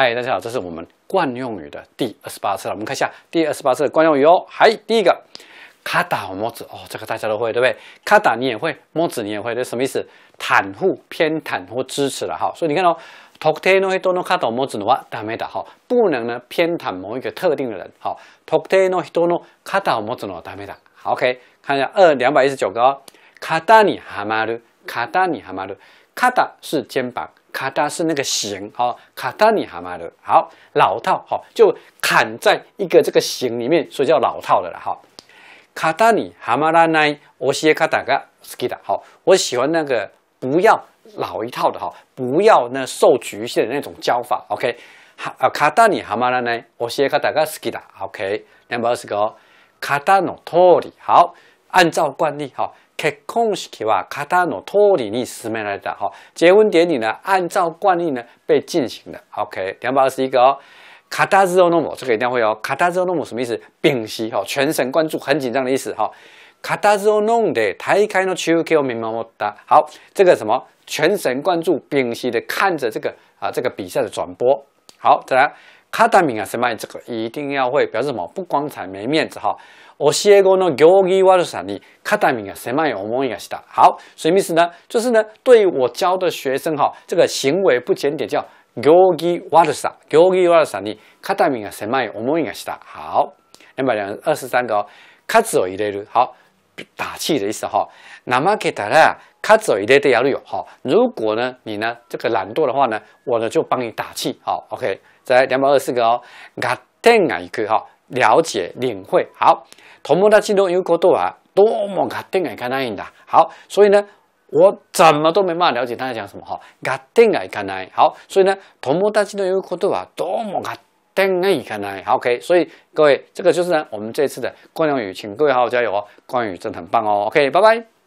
嗨，大家好，这是我们惯用语的第二十八次了。我们看一下第二十八次的惯用语哦。嗨，第一个，カダモ子哦，这个大家都会对不对？カダ你也会，モ子你也会，这什么意思？袒护、偏袒或支持了哈。所以你看到特定テ人ヒドノカダモ子のダメだ哈，不能呢偏袒某一个特定的人。好，トクテノヒドノカダモ子のダメだ。OK，看一下二两百一十九个。カダニハマル、カダニハマル、カダ是肩膀。卡达是那个形，好，卡达尼蛤蟆的好老套，好就砍在一个这个形里面，所以叫老套的了，哈。卡达尼蛤蟆拉奈，我喜爱卡达噶斯基达，好，我喜欢那个不要老一套的，哈，不要那受局限的那种教法，OK。卡卡达尼蛤蟆拉奈，我喜爱卡达噶斯基达，OK。n u 二十九，卡达诺托里，好。按照惯例哈，结婚典礼呢，按照惯例呢，被进行的。OK，两百二十一个哦。卡达兹奥诺莫，这个一定要会哦。卡达兹奥诺莫什么意思？屏息哈，全神贯注，很紧张的意思哈。卡达兹奥诺德抬开呢，丘丘咪么么哒。好，这个什么全神贯注屏息的看着这个啊，这个比赛的转播。好，再来。肩身が狭い这个一定要会表示も不光彩、没面子教え子の行儀悪さに肩身が狭い思いがした。好，什么意思呢？就是呢，对我教的学生哈，这个行为不检点叫行儀悪さ。行儀悪さに肩身が狭い思いがした。好，二十三个を入れる。好，打气的意思怠けたら卡走一勒的摇律，好。如果呢，你呢这个懒惰的话呢，我呢就帮你打气，好。OK，再来两百二十四个哦，格定哎去哈，了解领会好。同学们，其中有个多啊，多么卡定哎看来的，好。所以呢，我怎么都没办法了解他在讲什么哈，格定哎看来好。所以呢，同学们，其中有个多啊，多么格定哎看来好。OK，所以各位，这个就是呢我们这次的关用语，请各位好好加油哦，关良语真的很棒哦。OK，拜拜。